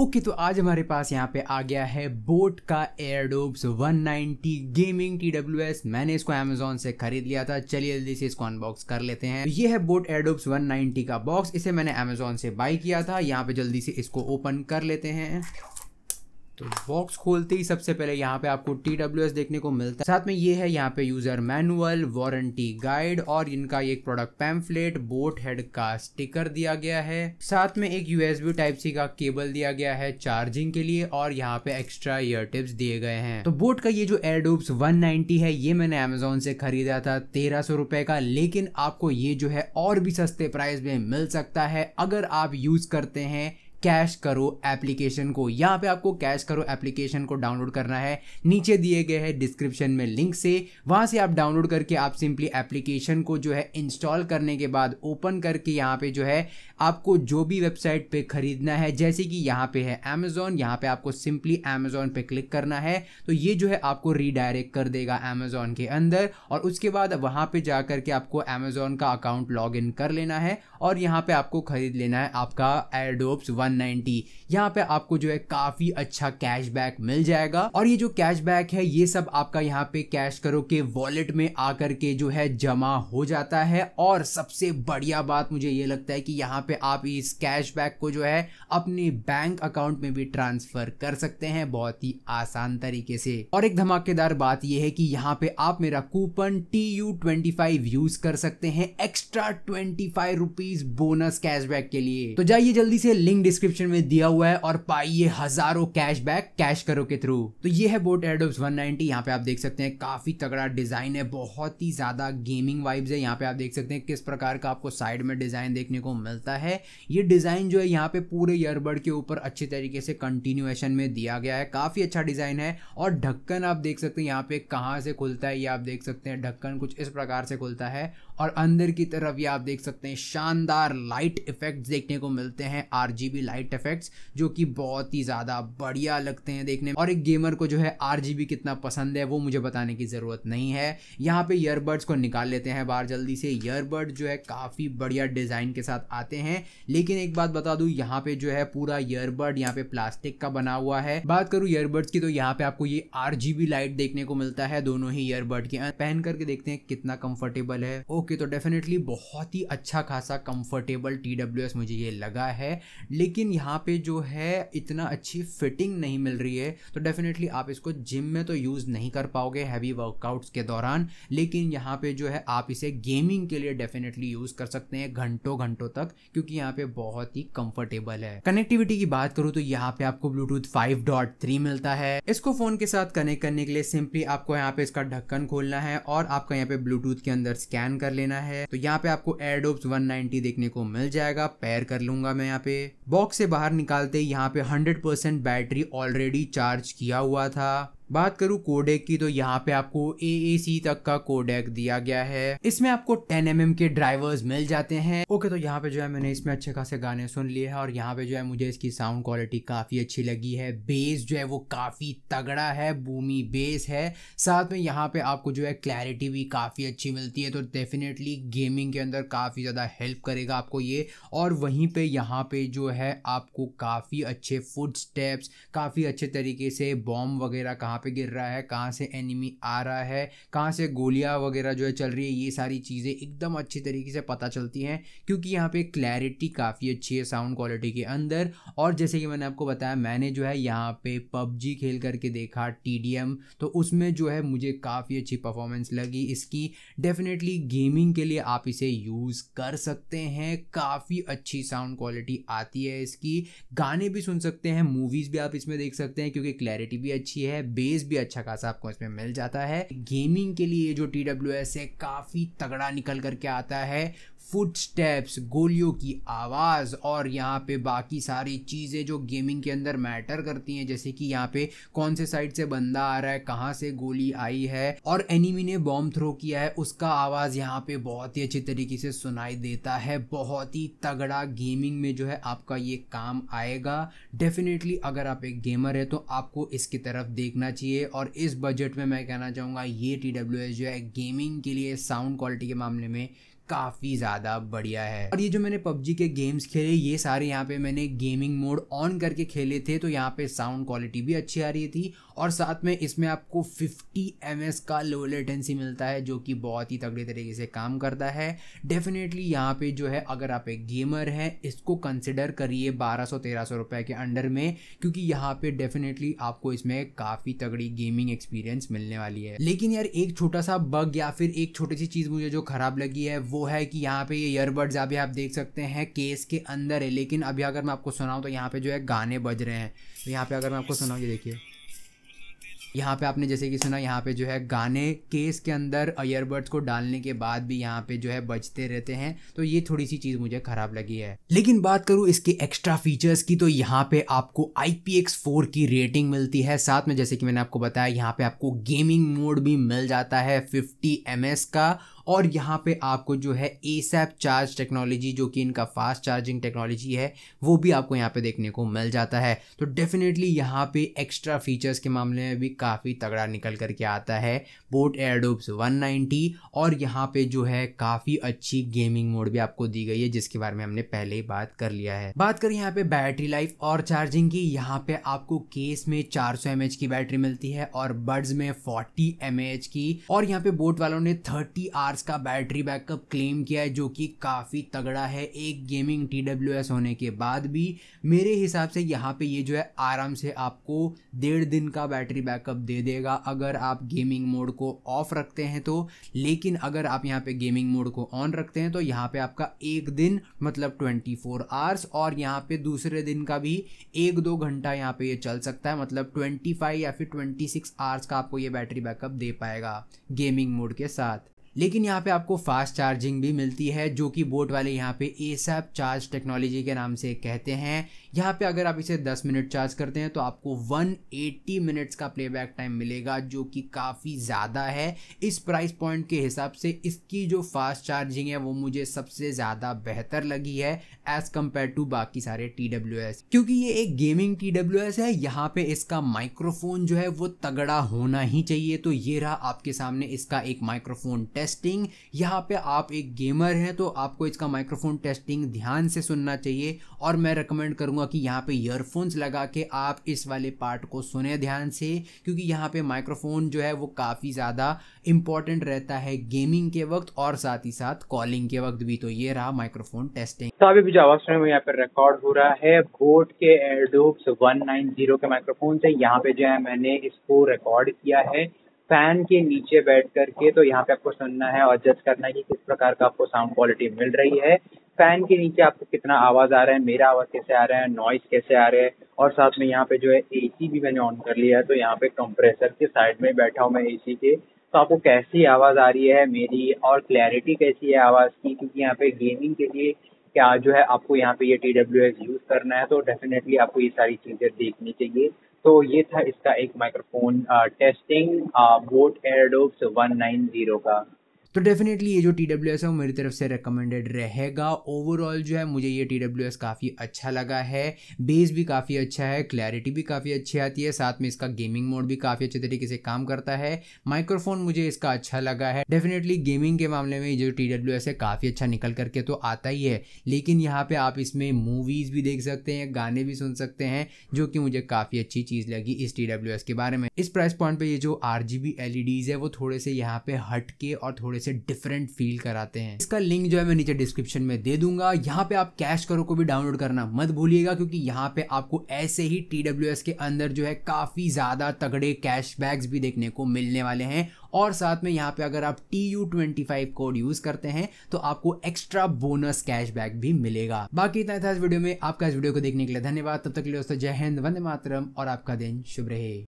okay तो आज हमारे पास यहाँ पे आ गया है बोट का Airdopes 190 gaming T W S मैंने इसको अमेजोन से खरीद लिया था चलिए जल्दी से इसको अनबॉक्स कर लेते हैं ये है बोट एयरडोब्स 190 का बॉक्स इसे मैंने अमेजोन से बाई किया था यहाँ पे जल्दी से इसको ओपन कर लेते हैं तो बॉक्स खोलते ही सबसे पहले यहाँ पे आपको टी देखने को मिलता है साथ में ये है यहाँ पे यूजर मैनुअल वारंटी गाइड और इनका एक प्रोडक्ट पैम्फलेट बोट हेड का स्टिकर दिया गया है साथ में एक यूएसबी टाइप सी का केबल दिया गया है चार्जिंग के लिए और यहाँ पे एक्स्ट्रा ईयर टिप्स दिए गए हैं तो बोट का ये जो एयरडोब्स 190 है ये मैंने अमेजोन से खरीदा था तेरह सौ रुपए का लेकिन आपको ये जो है और भी सस्ते प्राइस में मिल सकता है अगर आप यूज करते हैं कैश करो एप्लीकेशन को यहाँ पे आपको कैश करो एप्लीकेशन को डाउनलोड करना है नीचे दिए गए हैं डिस्क्रिप्शन में लिंक से वहाँ से आप डाउनलोड करके आप सिंपली एप्लीकेशन को जो है इंस्टॉल करने के बाद ओपन करके यहाँ पे जो है आपको जो भी वेबसाइट पे खरीदना है जैसे कि यहाँ पे है अमेजोन यहाँ पे आपको सिंपली अमेजोन पे क्लिक करना है तो ये जो है आपको रीडायरेक्ट कर देगा अमेजोन के अंदर और उसके बाद वहाँ पर जा के आपको अमेजोन का अकाउंट लॉग कर लेना है और यहाँ पर आपको खरीद लेना है आपका एयरडोप्स वन 190 यहाँ पे आपको जो है काफी अच्छा कैशबैक मिल जाएगा और ये जो कैशबैक है ये सब आपका यहाँ पे कैश करो के वॉलेट में आकर के जो है जमा हो जाता है और सबसे बढ़िया बात मुझे ये लगता है कि यहाँ पे आप इस कैशबैक को जो है अपने बैंक अकाउंट में भी ट्रांसफर कर सकते हैं बहुत ही आसान तरीके से और एक धमाकेदार बात यह है कि यहाँ पे आप मेरा coupon T U twenty five use कर सकते हैं extra twenty five rupees bonus cashback के लिए तो जाइए जल्दी से लिंक डिस्क्रिप्शन में दिया हुआ है और पाइए हजारों कैश बैक कैश करो के थ्रू तो ये है बोट एडोब्स 190 यहाँ पे आप देख सकते हैं काफी तगड़ा डिजाइन है बहुत ही ज्यादा गेमिंग वाइब्स है यहाँ पे आप देख सकते हैं किस प्रकार का आपको साइड में डिजाइन देखने को मिलता है ये डिजाइन जो है यहाँ पे पूरे ईयरबड के ऊपर अच्छे तरीके से कंटिन्यूएशन में दिया गया है काफी अच्छा डिजाइन है और ढक्कन आप देख सकते हैं यहाँ पे कहाँ से खुलता है ये आप देख सकते हैं ढक्कन कुछ इस प्रकार से खुलता है और अंदर की तरफ ये आप देख सकते हैं शानदार लाइट इफ़ेक्ट्स देखने को मिलते हैं आर लाइट इफ़ेक्ट्स जो कि बहुत ही ज़्यादा बढ़िया लगते हैं देखने में और एक गेमर को जो है आर कितना पसंद है वो मुझे बताने की ज़रूरत नहीं है यहाँ पे ईयरबड्स को निकाल लेते हैं बाहर जल्दी से ईयरबड जो है काफ़ी बढ़िया डिज़ाइन के साथ आते हैं लेकिन एक बात बता दूँ यहाँ पे जो है पूरा ईयरबड यहाँ पे प्लास्टिक का बना हुआ है बात करूँ ईयरबड्स की तो यहाँ पे आपको ये आर लाइट देखने को मिलता है दोनों ही ईयरबड के पहन करके देखते हैं कितना कंफर्टेबल है ओके ओके तो डेफिनेटली बहुत ही अच्छा खासा कंफर्टेबल टी डब्ल्यू एस मुझे ये लगा है लेकिन यहाँ पे जो है इतना अच्छी फिटिंग नहीं मिल रही है तो डेफिनेटली आप इसको जिम में तो यूज़ नहीं कर पाओगे हैवी वर्कआउट्स के दौरान लेकिन यहाँ पे जो है आप इसे गेमिंग के लिए डेफिनेटली यूज़ कर सकते हैं घंटों घंटों तक क्योंकि यहाँ पे बहुत ही कंफर्टेबल है कनेक्टिविटी की बात करूँ तो यहाँ पे आपको ब्लूटूथ फाइव मिलता है इसको फोन के साथ कनेक्ट करने के लिए सिंपली आपको यहाँ पे इसका ढक्कन खोलना है और आपका यहाँ पे ब्लूटूथ के अंदर स्कैन कर लेना है तो यहाँ पे आपको एडोब्स 190 देखने को मिल जाएगा पैर कर लूंगा मैं यहाँ पे बॉक्स से बाहर निकालते यहाँ पे 100% बैटरी ऑलरेडी चार्ज किया हुआ था बात करूँ कोडेक की तो यहाँ पे आपको ए तक का कोडेक दिया गया है इसमें आपको 10 mm के ड्राइवर्स मिल जाते हैं ओके तो यहाँ पे जो है मैंने इसमें अच्छे खासे गाने सुन लिए हैं और यहाँ पे जो है मुझे इसकी साउंड क्वालिटी काफ़ी अच्छी लगी है बेस जो है वो काफ़ी तगड़ा है बूमी बेस है साथ में यहाँ पे आपको जो है क्लैरिटी भी काफ़ी अच्छी मिलती है तो डेफिनेटली गेमिंग के अंदर काफ़ी ज़्यादा हेल्प करेगा आपको ये और वहीं पर यहाँ पे जो है आपको काफ़ी अच्छे फुट स्टेप्स काफ़ी अच्छे तरीके से बॉम्ब वगैरह कहाँ कहाँ पे गिर रहा है कहाँ से एनिमी आ रहा है कहाँ से गोलियाँ वगैरह जो है चल रही है ये सारी चीज़ें एकदम अच्छी तरीके से पता चलती हैं क्योंकि यहाँ पे क्लैरिटी काफ़ी अच्छी है साउंड क्वालिटी के अंदर और जैसे कि मैंने आपको बताया मैंने जो है यहाँ पे पबजी खेल करके देखा टी तो उसमें जो है मुझे काफ़ी अच्छी परफॉर्मेंस लगी इसकी डेफिनेटली गेमिंग के लिए आप इसे यूज़ कर सकते हैं काफ़ी अच्छी साउंड क्वालिटी आती है इसकी गाने भी सुन सकते हैं मूवीज़ भी आप इसमें देख सकते हैं क्योंकि क्लैरिटी भी अच्छी है बेस स्पेस भी अच्छा खासा आपको इसमें मिल जाता है गेमिंग के लिए जो टी डब्ल्यू एस है काफ़ी तगड़ा निकल करके आता है फुटस्टेप्स गोलियों की आवाज़ और यहाँ पे बाकी सारी चीज़ें जो गेमिंग के अंदर मैटर करती हैं जैसे कि यहाँ पे कौन से साइड से बंदा आ रहा है कहाँ से गोली आई है और एनिमी ने बॉम्ब थ्रो किया है उसका आवाज़ यहाँ पे बहुत ही अच्छे तरीके से सुनाई देता है बहुत ही तगड़ा गेमिंग में जो है आपका ये काम आएगा डेफिनेटली अगर आप एक गेमर है तो आपको इसकी तरफ देखना चाहिए और इस बजट में मैं कहना चाहूँगा ये टी जो है गेमिंग के लिए साउंड क्वालिटी के मामले में काफ़ी ज़्यादा बढ़िया है और ये जो मैंने पबजी के गेम्स खेले ये सारे यहाँ पे मैंने गेमिंग मोड ऑन करके खेले थे तो यहाँ पे साउंड क्वालिटी भी अच्छी आ रही थी और साथ में इसमें आपको 50 एम का लो लेटेंसी मिलता है जो कि बहुत ही तगड़े तरीके से काम करता है डेफिनेटली यहाँ पे जो है अगर आप एक गेमर हैं इसको कंसिडर करिए बारह सौ तेरह सौ के अंडर में क्योंकि यहाँ पे डेफिनेटली आपको इसमें काफ़ी तगड़ी गेमिंग एक्सपीरियंस मिलने वाली है लेकिन यार एक छोटा सा बग या फिर एक छोटी सी चीज़ मुझे जो खराब लगी है वो वो है कि यहाँ पे ये ईयरबड्स अभी आप देख सकते हैं केस के अंदर है लेकिन अभी अगर मैं आपको सुनाऊँ तो यहाँ पे जो है गाने बज रहे हैं तो यहाँ पे अगर मैं आपको सुनाऊँ ये देखिए यहाँ पे आपने जैसे कि सुना यहाँ पे जो है गाने केस के अंदर ईयरबड्स को डालने के बाद भी यहाँ पे जो है बजते रहते हैं तो ये थोड़ी सी चीज़ मुझे ख़राब लगी है लेकिन बात करूँ इसके एक्स्ट्रा फीचर्स की तो यहाँ पे आपको आई पी की रेटिंग मिलती है साथ में जैसे कि मैंने आपको बताया यहाँ पे आपको गेमिंग मोड भी मिल जाता है फिफ्टी एम का और यहाँ पे आपको जो है एसैप चार्ज टेक्नोलॉजी जो कि इनका फास्ट चार्जिंग टेक्नोलॉजी है वो भी आपको यहाँ पे देखने को मिल जाता है तो डेफिनेटली यहाँ पे एक्स्ट्रा फीचर्स के मामले में भी काफ़ी तगड़ा निकल करके आता है बोट एयरडोब्स 190 और यहाँ पे जो है काफ़ी अच्छी गेमिंग मोड भी आपको दी गई है जिसके बारे में हमने पहले ही बात कर लिया है बात करें यहाँ पे बैटरी लाइफ और चार्जिंग की यहाँ पे आपको केस में चार सौ की बैटरी मिलती है और बर्ड्स में फोर्टी एम की और यहाँ पे बोट वालों ने थर्टी आर आवर्स का बैटरी बैकअप क्लेम किया है जो कि काफ़ी तगड़ा है एक गेमिंग टी होने के बाद भी मेरे हिसाब से यहाँ पे ये जो है आराम से आपको डेढ़ दिन का बैटरी बैकअप दे देगा अगर आप गेमिंग मोड को ऑफ रखते हैं तो लेकिन अगर आप यहाँ पे गेमिंग मोड को ऑन रखते हैं तो यहाँ पे आपका एक दिन मतलब 24 फोर आवर्स और यहाँ पे दूसरे दिन का भी एक दो घंटा यहाँ पे ये चल सकता है मतलब 25 या फिर 26 आवर्स का आपको ये बैटरी बैकअप दे पाएगा गेमिंग मोड के साथ लेकिन यहाँ पे आपको फास्ट चार्जिंग भी मिलती है जो कि बोट वाले यहाँ पे एसैप चार्ज टेक्नोलॉजी के नाम से कहते हैं यहाँ पे अगर आप इसे 10 मिनट चार्ज करते हैं तो आपको 180 मिनट्स का प्लेबैक टाइम मिलेगा जो कि काफ़ी ज़्यादा है इस प्राइस पॉइंट के हिसाब से इसकी जो फास्ट चार्जिंग है वो मुझे सबसे ज़्यादा बेहतर लगी है एज़ कम्पेयर टू बाकी सारे टी क्योंकि ये एक गेमिंग टी है यहाँ पे इसका माइक्रोफोन जो है वो तगड़ा होना ही चाहिए तो ये रहा आपके सामने इसका एक माइक्रोफोन टेस्ट टेस्टिंग यहाँ पे आप एक गेमर हैं तो आपको इसका माइक्रोफोन टेस्टिंग ध्यान से सुनना चाहिए और मैं रिकमेंड करूँगा कि यहाँ पे ईयरफोन्स लगा के आप इस वाले पार्ट को सुने ध्यान से क्योंकि यहाँ पे माइक्रोफोन जो है वो काफ़ी ज़्यादा इंपॉर्टेंट रहता है गेमिंग के वक्त और साथ ही साथ कॉलिंग के वक्त भी तो ये रहा माइक्रोफोन टेस्टिंग तो अभी भी जो आवाज़ सुने यहाँ पर रिकॉर्ड हो रहा है बोट के एयरडोब्स 190 के माइक्रोफोन से यहाँ पे जो है मैंने इसको रिकॉर्ड किया है फैन के नीचे बैठ करके तो यहाँ पे आपको सुनना है और जज करना है कि किस प्रकार का आपको साउंड क्वालिटी मिल रही है फैन के नीचे आपको कितना आवाज आ रहा है मेरा आवाज कैसे आ रहा है नॉइस कैसे आ रहा है और साथ में यहाँ पे जो है एसी भी मैंने ऑन कर लिया है तो यहाँ पे कंप्रेसर के साइड में बैठा हूँ मैं एसी के तो आपको कैसी आवाज आ रही है मेरी और क्लैरिटी कैसी है आवाज की क्योंकि यहाँ पे गेमिंग के लिए क्या जो है आपको यहाँ पे ये टी डब्ल्यू यूज करना है तो डेफिनेटली आपको ये सारी चीजें देखनी चाहिए तो ये था इसका एक microphone testing boAt Airdopes one nine zero का तो डेफिनेटली ये जो टी डब्ल्यू एस है वो मेरी तरफ से रिकमेंडेड रहेगा ओवरऑल जो है मुझे ये टी डब्ल्यू एस काफ़ी अच्छा लगा है बेस भी काफ़ी अच्छा है क्लैरिटी भी काफ़ी अच्छी आती है साथ में इसका गेमिंग मोड भी काफ़ी अच्छे तरीके से काम करता है माइक्रोफोन मुझे इसका अच्छा लगा है डेफिनेटली गेमिंग के मामले में जो टी डब्ल्यू एस है काफ़ी अच्छा निकल करके तो आता ही है लेकिन यहाँ पर आप इसमें मूवीज़ भी देख सकते हैं गाने भी सुन सकते हैं जो कि मुझे काफ़ी अच्छी चीज़ लगी इस टी डब्ल्यू एस के बारे में इस प्राइस पॉइंट पर ये जो R G B L E Ds है वो थोड़े से यहाँ पे के और थोड़े से से डिफरेंट फील कराते हैं इसका लिंक जो है मैं नीचे डिस्क्रिप्शन में दे दूंगा यहाँ पे आप कैश करो को भी डाउनलोड करना मत भूलिएगा क्योंकि यहाँ पे आपको ऐसे ही टी के अंदर जो है काफ़ी ज़्यादा तगड़े कैश भी देखने को मिलने वाले हैं और साथ में यहाँ पे अगर आप T U twenty five code use करते हैं तो आपको एक्स्ट्रा बोनस कैशबैक भी मिलेगा बाकी इतना था इस वीडियो में आपका इस वीडियो को देखने के लिए धन्यवाद तब तक के लिए दोस्तों जय हिंद वंदे मातरम और आपका दिन शुभ रहे